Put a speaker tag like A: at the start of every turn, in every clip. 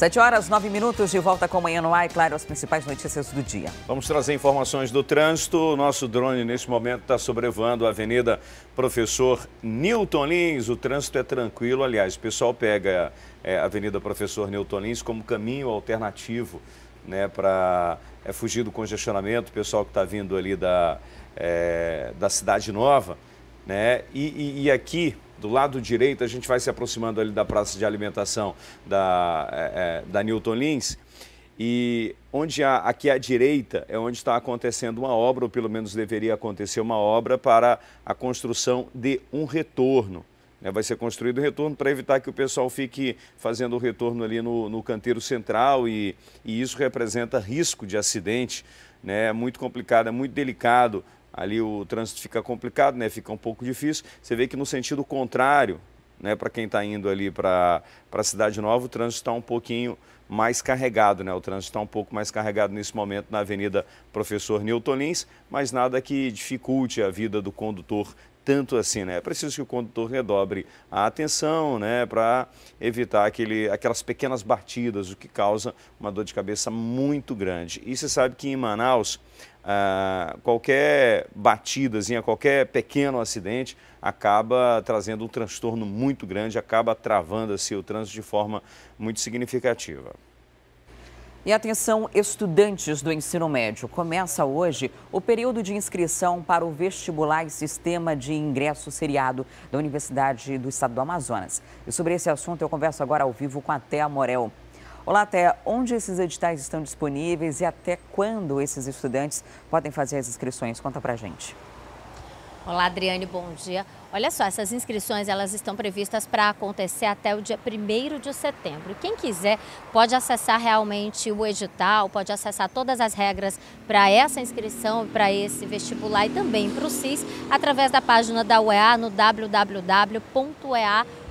A: 7 horas, 9 minutos, de volta com Manhã no Ar, e claro, as principais notícias do dia.
B: Vamos trazer informações do trânsito. Nosso drone, nesse momento, está sobrevoando a Avenida Professor Newton Lins. O trânsito é tranquilo, aliás, o pessoal pega é, a Avenida Professor Newton Lins como caminho alternativo né, para é, fugir do congestionamento. O pessoal que está vindo ali da, é, da Cidade Nova. Né? e, e, e aqui do lado direito, a gente vai se aproximando ali da praça de alimentação da, é, é, da Newton Lins. E onde há, aqui à direita é onde está acontecendo uma obra, ou pelo menos deveria acontecer uma obra, para a construção de um retorno. Né? Vai ser construído um retorno para evitar que o pessoal fique fazendo o retorno ali no, no canteiro central e, e isso representa risco de acidente. Né? É muito complicado, é muito delicado ali o trânsito fica complicado, né? Fica um pouco difícil. Você vê que no sentido contrário, né? Para quem está indo ali para a Cidade Nova, o trânsito está um pouquinho mais carregado, né? O trânsito está um pouco mais carregado nesse momento na Avenida Professor Newton Lins, mas nada que dificulte a vida do condutor tanto assim, né? É preciso que o condutor redobre a atenção, né, para evitar aquele, aquelas pequenas batidas, o que causa uma dor de cabeça muito grande. E você sabe que em Manaus ah, qualquer batidazinha, qualquer pequeno acidente acaba trazendo um transtorno muito grande, acaba travando assim, o trânsito de forma muito significativa.
A: E atenção, estudantes do ensino médio. Começa hoje o período de inscrição para o vestibular e sistema de ingresso seriado da Universidade do Estado do Amazonas. E sobre esse assunto eu converso agora ao vivo com a Thea Morel. Olá, até onde esses editais estão disponíveis e até quando esses estudantes podem fazer as inscrições? Conta pra gente.
C: Olá, Adriane, bom dia. Olha só, essas inscrições elas estão previstas para acontecer até o dia 1 de setembro. Quem quiser pode acessar realmente o edital, pode acessar todas as regras para essa inscrição, para esse vestibular e também para o CIS através da página da UEA no www.ea.com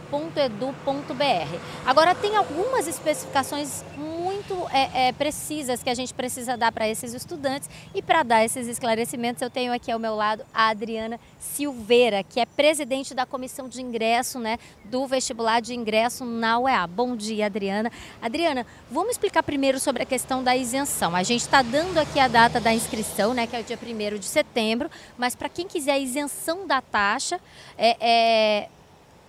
C: www.edu.br. Agora, tem algumas especificações muito é, é, precisas que a gente precisa dar para esses estudantes e para dar esses esclarecimentos, eu tenho aqui ao meu lado a Adriana Silveira, que é presidente da comissão de ingresso né, do vestibular de ingresso na UEA. Bom dia, Adriana. Adriana, vamos explicar primeiro sobre a questão da isenção. A gente está dando aqui a data da inscrição, né, que é o dia 1 de setembro, mas para quem quiser a isenção da taxa, é, é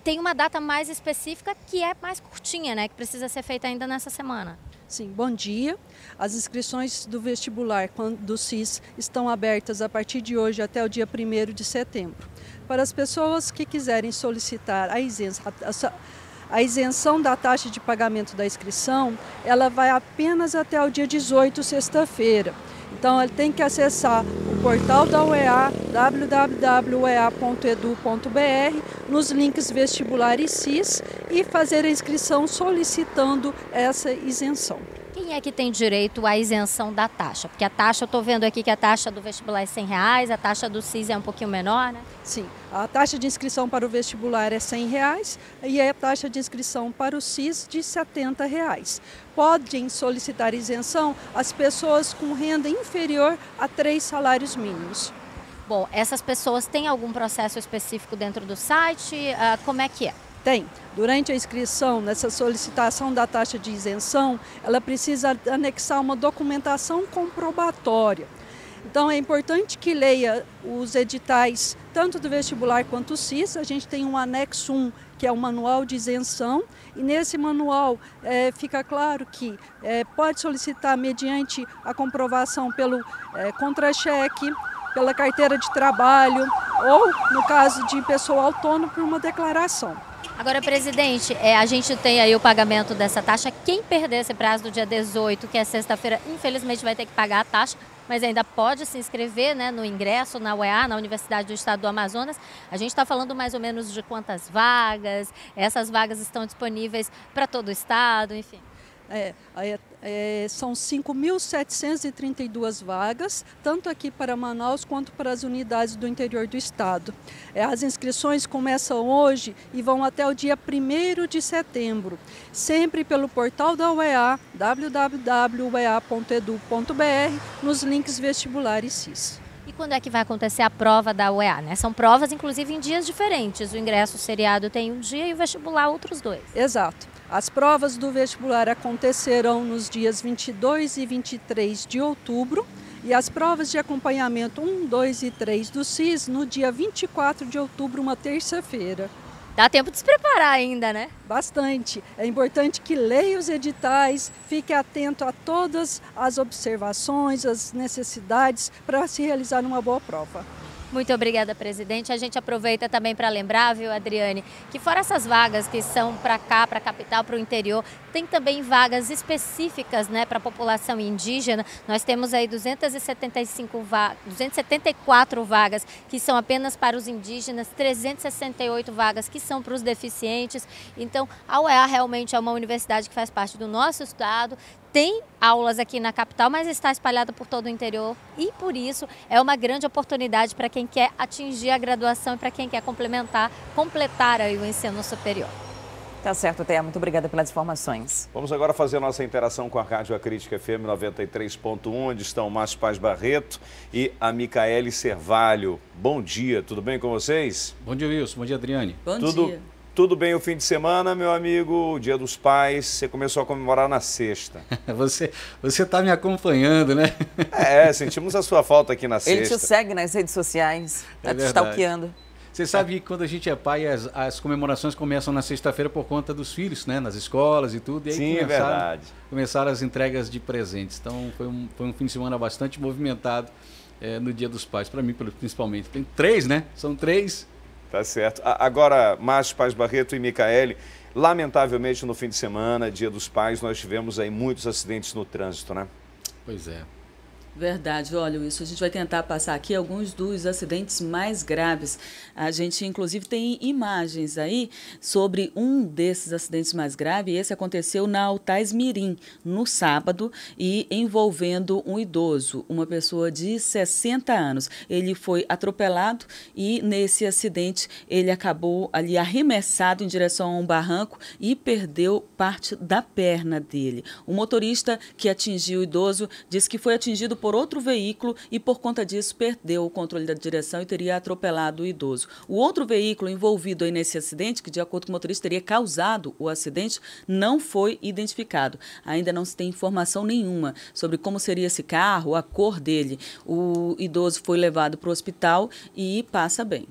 C: tem uma data mais específica que é mais curtinha, né? Que precisa ser feita ainda nessa semana. Sim, bom dia.
D: As inscrições do vestibular do CIS estão abertas a partir de hoje até o dia 1 de setembro. Para as pessoas que quiserem solicitar a isenção, a isenção da taxa de pagamento da inscrição, ela vai apenas até o dia 18, sexta-feira. Então ele tem que acessar o portal da UEA, www.uea.edu.br, nos links vestibular e CIS
C: e fazer a inscrição solicitando essa isenção é que tem direito à isenção da taxa? Porque a taxa, eu estou vendo aqui que a taxa do vestibular é 100 reais, a taxa do CIS é um pouquinho menor, né? Sim, a taxa de inscrição para o vestibular é 100 reais e a
D: taxa de inscrição para o CIS de 70 reais. Podem solicitar isenção as pessoas com renda inferior a três salários mínimos. Bom, essas pessoas têm algum processo específico dentro do site? Ah, como é que é? Tem. Durante a inscrição, nessa solicitação da taxa de isenção, ela precisa anexar uma documentação comprobatória. Então é importante que leia os editais, tanto do vestibular quanto do CIS. A gente tem um anexo 1, que é o manual de isenção, e nesse manual é, fica claro que é, pode solicitar mediante a comprovação pelo é, contra-cheque, pela carteira de
C: trabalho ou, no caso de pessoa autônoma, por uma declaração. Agora, presidente, é, a gente tem aí o pagamento dessa taxa. Quem perder esse prazo do dia 18, que é sexta-feira, infelizmente vai ter que pagar a taxa, mas ainda pode se inscrever né, no ingresso na UEA, na Universidade do Estado do Amazonas. A gente está falando mais ou menos de quantas vagas, essas vagas estão disponíveis para todo o estado, enfim. É, é é, são
D: 5.732 vagas, tanto aqui para Manaus quanto para as unidades do interior do estado. É, as inscrições começam hoje e vão até o dia 1 de setembro, sempre pelo portal da UEA, www.uea.edu.br,
C: nos links vestibular e CIS. E quando é que vai acontecer a prova da UEA? Né? São provas, inclusive, em dias diferentes. O ingresso seriado tem um dia e o vestibular outros dois. Exato. As provas do vestibular acontecerão nos dias 22
D: e 23 de outubro e as provas de acompanhamento 1, 2 e 3 do CIS no dia 24 de outubro, uma terça-feira. Dá tempo de se preparar ainda, né? Bastante. É importante que leia os editais, fique atento a todas
C: as observações, as necessidades para se realizar uma boa prova. Muito obrigada, presidente. A gente aproveita também para lembrar, viu, Adriane, que fora essas vagas que são para cá, para a capital, para o interior, tem também vagas específicas né, para a população indígena. Nós temos aí 275 va 274 vagas que são apenas para os indígenas, 368 vagas que são para os deficientes. Então, a UEA realmente é uma universidade que faz parte do nosso estado, tem aulas aqui na capital, mas está espalhada por todo o interior e por isso é uma grande oportunidade para quem quer atingir a graduação e para quem quer complementar, completar aí o ensino superior. Tá certo,
A: Thea. Muito obrigada pelas informações.
B: Vamos agora fazer nossa interação com a Rádio Acrítica FM 93.1, onde estão Márcio Paz Barreto e a Micaele Servalho. Bom dia, tudo bem com vocês? Bom dia, Wilson. Bom dia, Adriane. Bom tudo... dia. Tudo bem o fim de semana, meu amigo? Dia dos Pais, você começou a comemorar na sexta. você você tá me acompanhando, né? é, sentimos a sua falta aqui na sexta. Ele te
A: segue nas redes sociais,
E: é tá é te stalkeando. Você sabe que quando a gente é pai, as, as comemorações começam na sexta-feira por conta dos filhos, né? Nas escolas e tudo. E aí Sim, é verdade. Começaram as entregas de presentes. Então foi um, foi um fim de semana bastante movimentado é, no Dia dos Pais, para mim principalmente. Tem três, né? São três Tá certo. Agora, Márcio Paz Barreto e Micaele,
B: lamentavelmente no fim de semana, dia dos pais, nós tivemos aí muitos acidentes no trânsito, né?
E: Pois é.
F: Verdade, olha, isso a gente vai tentar passar aqui alguns dos acidentes mais graves. A gente, inclusive, tem imagens aí sobre um desses acidentes mais graves. Esse aconteceu na Altais Mirim, no sábado, e envolvendo um idoso, uma pessoa de 60 anos. Ele foi atropelado e, nesse acidente, ele acabou ali arremessado em direção a um barranco e perdeu parte da perna dele. O motorista que atingiu o idoso disse que foi atingido por outro veículo e, por conta disso, perdeu o controle da direção e teria atropelado o idoso. O outro veículo envolvido aí nesse acidente, que de acordo com o motorista teria causado o acidente, não foi identificado. Ainda não se tem informação nenhuma sobre como seria esse carro, a cor dele. O idoso foi levado para o hospital e passa bem.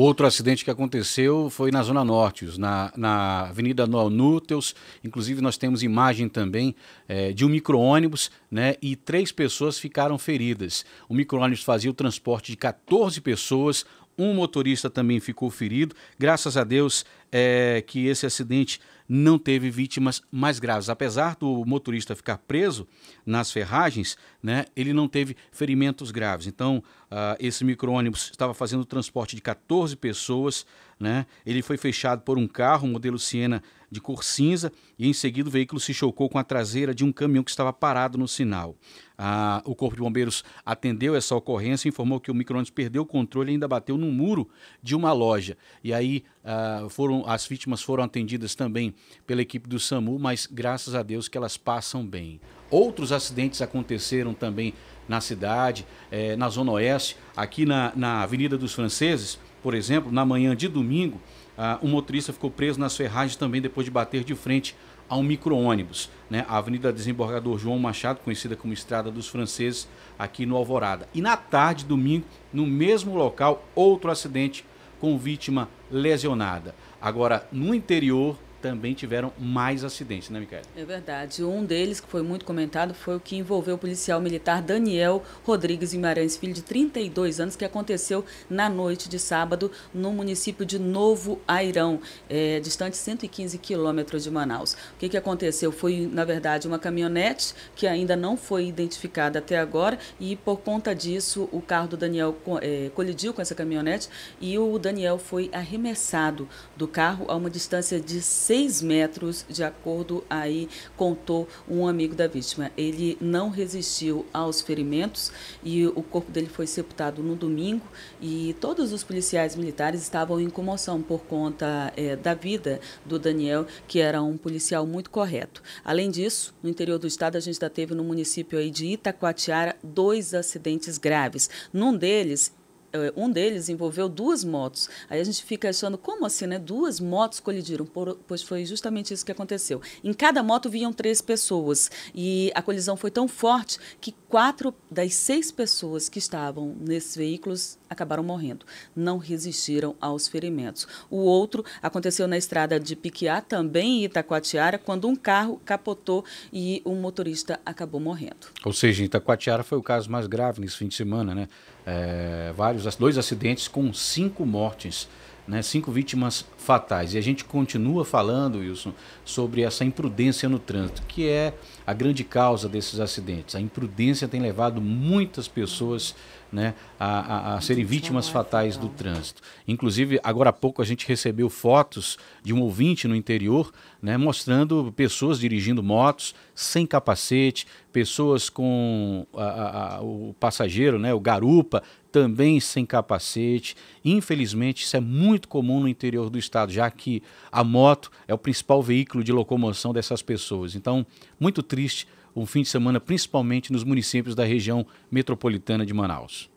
E: Outro acidente que aconteceu foi na Zona Norte, na, na Avenida Noel Núteus. Inclusive, nós temos imagem também é, de um micro-ônibus né, e três pessoas ficaram feridas. O micro-ônibus fazia o transporte de 14 pessoas, um motorista também ficou ferido. Graças a Deus é, que esse acidente não teve vítimas mais graves. Apesar do motorista ficar preso nas ferragens, né, ele não teve ferimentos graves. Então, uh, esse micro-ônibus estava fazendo o transporte de 14 pessoas. Né, ele foi fechado por um carro, modelo Siena de cor cinza e em seguida o veículo se chocou com a traseira de um caminhão que estava parado no sinal. Ah, o Corpo de Bombeiros atendeu essa ocorrência e informou que o micro-ônibus perdeu o controle e ainda bateu num muro de uma loja. E aí ah, foram, as vítimas foram atendidas também pela equipe do SAMU, mas graças a Deus que elas passam bem. Outros acidentes aconteceram também na cidade, eh, na Zona Oeste, aqui na, na Avenida dos Franceses, por exemplo, na manhã de domingo Uh, um motorista ficou preso nas ferragens também depois de bater de frente a um micro-ônibus. Né? A Avenida Desembargador João Machado, conhecida como Estrada dos Franceses, aqui no Alvorada. E na tarde, domingo, no mesmo local, outro acidente com vítima lesionada. Agora, no interior também tiveram mais acidentes, né, Micaela?
F: É verdade. Um deles, que foi muito comentado, foi o que envolveu o policial militar Daniel Rodrigues Guimarães Filho, de 32 anos, que aconteceu na noite de sábado no município de Novo Airão, é, distante 115 quilômetros de Manaus. O que, que aconteceu? Foi, na verdade, uma caminhonete que ainda não foi identificada até agora e, por conta disso, o carro do Daniel é, colidiu com essa caminhonete e o Daniel foi arremessado do carro a uma distância de 6 metros, de acordo aí contou um amigo da vítima. Ele não resistiu aos ferimentos e o corpo dele foi sepultado no domingo e todos os policiais militares estavam em comoção por conta é, da vida do Daniel, que era um policial muito correto. Além disso, no interior do estado a gente já teve no município aí de Itacoatiara dois acidentes graves. Num deles, eh, um deles envolveu duas motos. Aí a gente fica achando, como assim, né? Duas motos colidiram, pois foi justamente isso que aconteceu. Em cada moto vinham três pessoas e a colisão foi tão forte que quatro das seis pessoas que estavam nesses veículos acabaram morrendo, não resistiram aos ferimentos. O outro aconteceu na estrada de Piquiá, também em Itacoatiara, quando um carro capotou e um motorista acabou morrendo.
E: Ou seja, Itacoatiara foi o caso mais grave nesse fim de semana, né? É, vários, dois acidentes com cinco mortes. Né, cinco vítimas fatais. E a gente continua falando, Wilson, sobre essa imprudência no trânsito, que é a grande causa desses acidentes. A imprudência tem levado muitas pessoas né, a, a, a serem vítimas fatais do trânsito. Inclusive, agora há pouco a gente recebeu fotos de um ouvinte no interior né, mostrando pessoas dirigindo motos sem capacete, pessoas com a, o passageiro, né, o garupa, também sem capacete. Infelizmente, isso é muito comum no interior do estado, já que a moto é o principal veículo de locomoção dessas pessoas. Então, muito triste um fim de semana, principalmente nos municípios da região metropolitana de Manaus.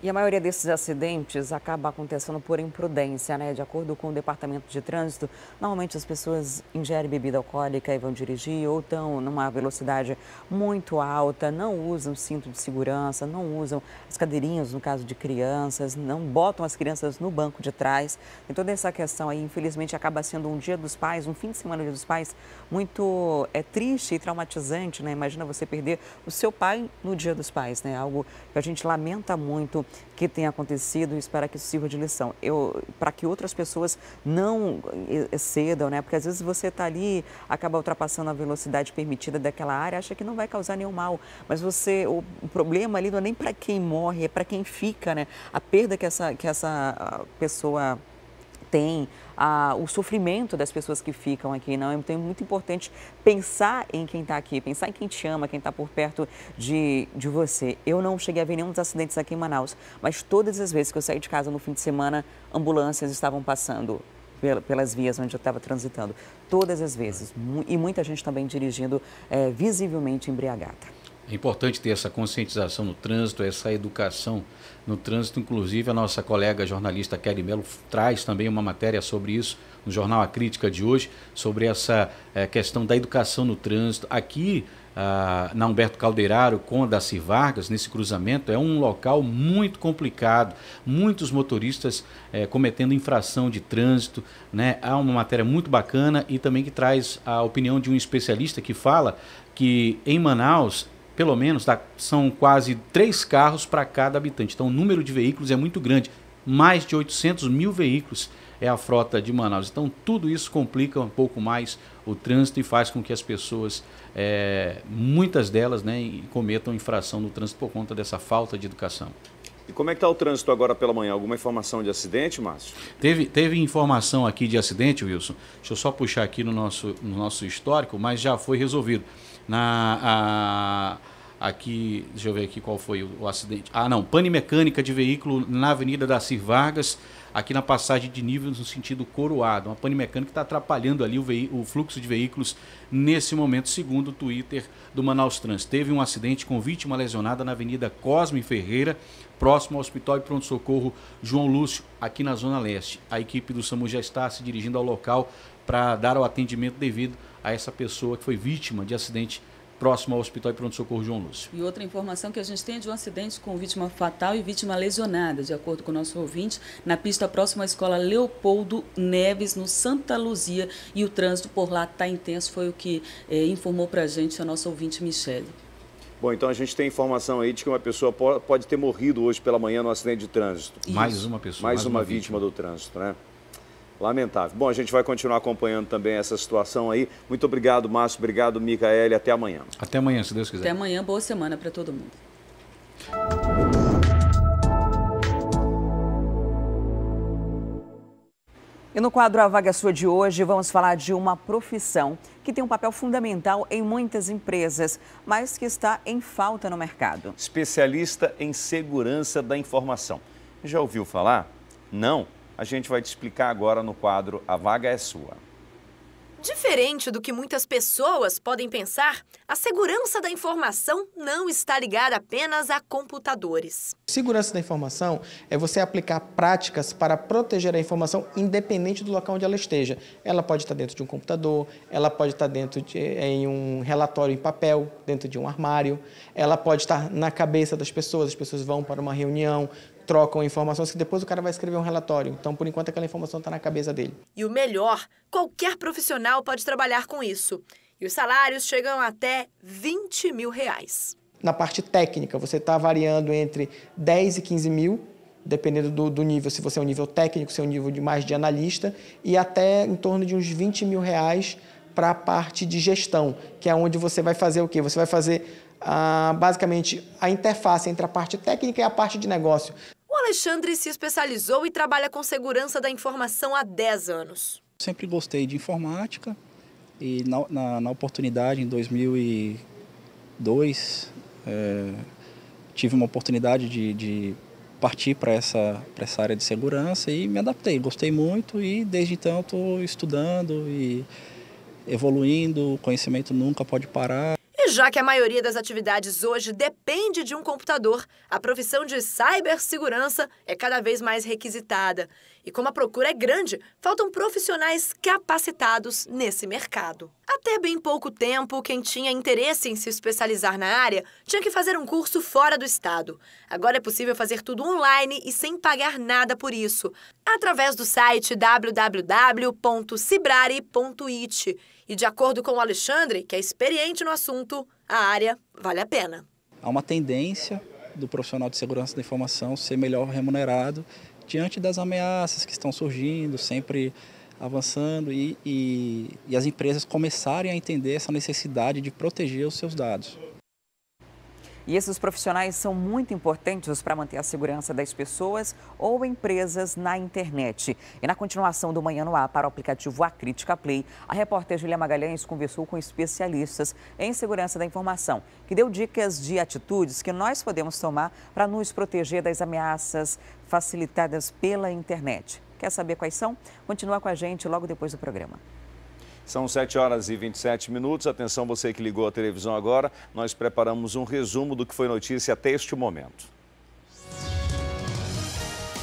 A: E a maioria desses acidentes acaba acontecendo por imprudência, né? De acordo com o Departamento de Trânsito, normalmente as pessoas ingerem bebida alcoólica e vão dirigir ou estão numa velocidade muito alta, não usam cinto de segurança, não usam as cadeirinhas no caso de crianças, não botam as crianças no banco de trás. E toda essa questão aí, infelizmente, acaba sendo um dia dos pais, um fim de semana dos pais muito é triste e traumatizante, né? Imagina você perder o seu pai no dia dos pais, né? Algo que a gente lamenta muito que tem acontecido e espero que isso sirva de lição. Eu, para que outras pessoas não eh, eh, cedam, né? Porque às vezes você está ali, acaba ultrapassando a velocidade permitida daquela área, acha que não vai causar nenhum mal, mas você, o problema ali não é nem para quem morre, é para quem fica, né? A perda que essa, que essa ah, pessoa tem, a, o sofrimento das pessoas que ficam aqui. Não? Então é muito importante pensar em quem está aqui, pensar em quem te ama, quem está por perto de, de você. Eu não cheguei a ver nenhum dos acidentes aqui em Manaus, mas todas as vezes que eu saí de casa no fim de semana, ambulâncias estavam passando pelas vias onde eu estava transitando. Todas as vezes. E muita gente também dirigindo é, visivelmente embriagada.
E: É importante ter essa conscientização no trânsito, essa educação no trânsito. Inclusive, a nossa colega jornalista Kelly Mello traz também uma matéria sobre isso no jornal A Crítica de hoje, sobre essa é, questão da educação no trânsito. Aqui, ah, na Humberto Caldeirário com a Daci Vargas, nesse cruzamento, é um local muito complicado. Muitos motoristas é, cometendo infração de trânsito. Né? Há uma matéria muito bacana e também que traz a opinião de um especialista que fala que em Manaus pelo menos, são quase três carros para cada habitante. Então o número de veículos é muito grande, mais de 800 mil veículos é a frota de Manaus. Então tudo isso complica um pouco mais o trânsito e faz com que as pessoas, é, muitas delas, né, cometam infração no trânsito por conta dessa falta de educação.
B: E como é que está o trânsito agora pela manhã? Alguma informação de acidente, Márcio?
E: Teve, teve informação aqui de acidente, Wilson. Deixa eu só puxar aqui no nosso, no nosso histórico, mas já foi resolvido. Na, a, aqui, deixa eu ver aqui qual foi o, o, acidente. Ah, não, pane mecânica de veículo na Avenida da Cir Vargas, aqui na passagem de nível no sentido coroado. Uma pane mecânica está atrapalhando ali o, o fluxo de veículos nesse momento, segundo o Twitter do Manaus Trans. Teve um acidente com vítima lesionada na Avenida Cosme Ferreira, próximo ao Hospital e Pronto-Socorro João Lúcio, aqui na Zona Leste. A equipe do SAMU já está se dirigindo ao local para dar o atendimento devido a essa pessoa que foi vítima de acidente próximo ao Hospital e Pronto-Socorro João Lúcio.
F: E outra informação que a gente tem é de um acidente com vítima fatal e vítima lesionada, de acordo com o nosso ouvinte, na pista próxima à escola Leopoldo Neves, no Santa Luzia, e o trânsito por lá está intenso, foi o que eh, informou para a gente a nossa ouvinte Michele.
B: Bom, então a gente tem informação aí de que uma pessoa pode ter morrido hoje pela manhã no acidente de trânsito. Isso. Mais uma pessoa. Mais, mais uma, uma vítima, vítima do trânsito, né? Lamentável. Bom, a gente vai continuar acompanhando também essa situação aí. Muito obrigado, Márcio. Obrigado, Micaele. Até amanhã.
E: Até amanhã, se Deus quiser.
F: Até amanhã. Boa semana
A: para todo mundo. E no quadro A Vaga Sua de hoje, vamos falar de uma profissão que tem um papel fundamental em muitas empresas, mas que está em
B: falta no mercado. Especialista em segurança da informação. Já ouviu falar? Não? A gente vai te explicar agora no quadro A Vaga é Sua.
G: Diferente do que muitas pessoas podem pensar, a segurança da informação não está ligada apenas a computadores.
E: Segurança da informação é você aplicar práticas para proteger a informação independente do local onde ela esteja. Ela pode estar dentro de um computador, ela pode estar dentro de eh, em um relatório em papel, dentro de um armário, ela pode estar na cabeça das pessoas, as pessoas vão para uma reunião, trocam informações que depois o cara vai escrever um relatório. Então, por enquanto, aquela informação está na cabeça dele.
G: E o melhor, qualquer profissional pode trabalhar com isso. E os salários chegam até 20 mil reais
E: na parte técnica, você está variando entre 10 e 15 mil, dependendo do, do, nível, se você é um nível técnico, se é um nível de mais de analista, e até em torno de uns 20 mil reais para a parte de gestão, que é onde você vai fazer o quê? Você vai fazer ah, basicamente a interface entre a parte técnica e a parte de negócio.
G: O Alexandre se especializou e trabalha com segurança da informação há 10 anos.
E: Sempre gostei de informática e na, na, na oportunidade, em 2002, é, tive uma oportunidade de, de partir para essa, essa área de segurança e me adaptei. Gostei muito e desde então estou estudando e evoluindo. O conhecimento nunca pode parar
G: já que a maioria das atividades hoje depende de um computador, a profissão de cibersegurança é cada vez mais requisitada. E como a procura é grande, faltam profissionais capacitados nesse mercado. Até bem pouco tempo, quem tinha interesse em se especializar na área tinha que fazer um curso fora do estado. Agora é possível fazer tudo online e sem pagar nada por isso, através do site www.cibrare.it e de acordo com o Alexandre, que é experiente no assunto, a área vale a pena.
E: Há uma tendência do profissional de segurança da informação ser melhor remunerado diante das ameaças que estão surgindo, sempre avançando e, e, e as empresas começarem a entender essa necessidade de proteger os seus dados.
A: E esses profissionais são muito importantes para manter a segurança das pessoas ou empresas na internet. E na continuação do Manhã no Ar para o aplicativo A Crítica Play, a repórter Julia Magalhães conversou com especialistas em segurança da informação, que deu dicas de atitudes que nós podemos tomar para nos proteger das ameaças facilitadas pela internet. Quer saber quais são? Continua com a gente logo depois do programa.
B: São 7 horas e 27 minutos. Atenção, você que ligou a televisão agora, nós preparamos um resumo do que foi notícia até este momento.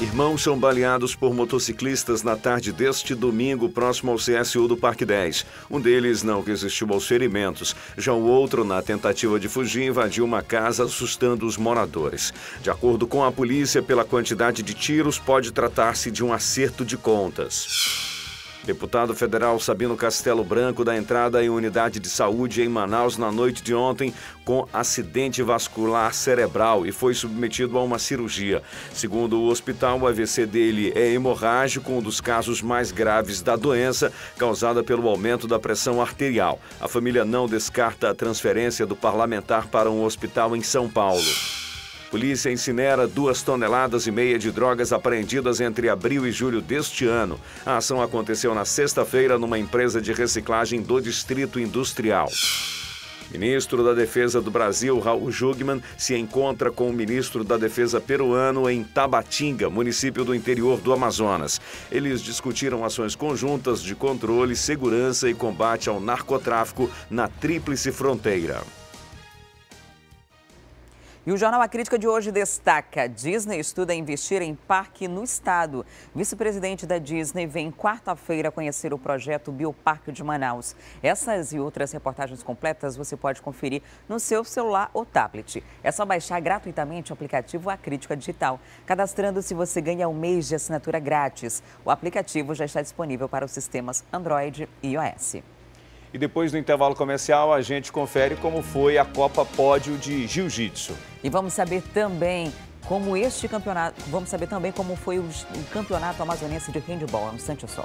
B: Irmãos são baleados por motociclistas na tarde deste domingo, próximo ao CSU do Parque 10. Um deles não resistiu aos ferimentos. Já o outro, na tentativa de fugir, invadiu uma casa, assustando os moradores. De acordo com a polícia, pela quantidade de tiros, pode tratar-se de um acerto de contas. Deputado federal Sabino Castelo Branco da entrada em unidade de saúde em Manaus na noite de ontem com acidente vascular cerebral e foi submetido a uma cirurgia. Segundo o hospital, o AVC dele é hemorrágico, um dos casos mais graves da doença causada pelo aumento da pressão arterial. A família não descarta a transferência do parlamentar para um hospital em São Paulo. Polícia incinera duas toneladas e meia de drogas apreendidas entre abril e julho deste ano. A ação aconteceu na sexta-feira numa empresa de reciclagem do Distrito Industrial. Ministro da Defesa do Brasil, Raul Jugman, se encontra com o ministro da Defesa peruano em Tabatinga, município do interior do Amazonas. Eles discutiram ações conjuntas de controle, segurança e combate ao narcotráfico na Tríplice Fronteira.
A: E o Jornal A Crítica de hoje destaca: Disney estuda investir em parque no estado. Vice-presidente da Disney vem quarta-feira conhecer o projeto Bioparque de Manaus. Essas e outras reportagens completas você pode conferir no seu celular ou tablet. É só baixar gratuitamente o aplicativo A Crítica Digital. Cadastrando-se, você ganha um mês de assinatura grátis. O aplicativo já está disponível para os sistemas Android e iOS.
B: E depois do intervalo comercial, a gente confere como foi a Copa Pódio de Jiu-Jitsu.
A: E vamos saber também como este campeonato, vamos saber também como foi o, campeonato amazonense de handball. É um instante só.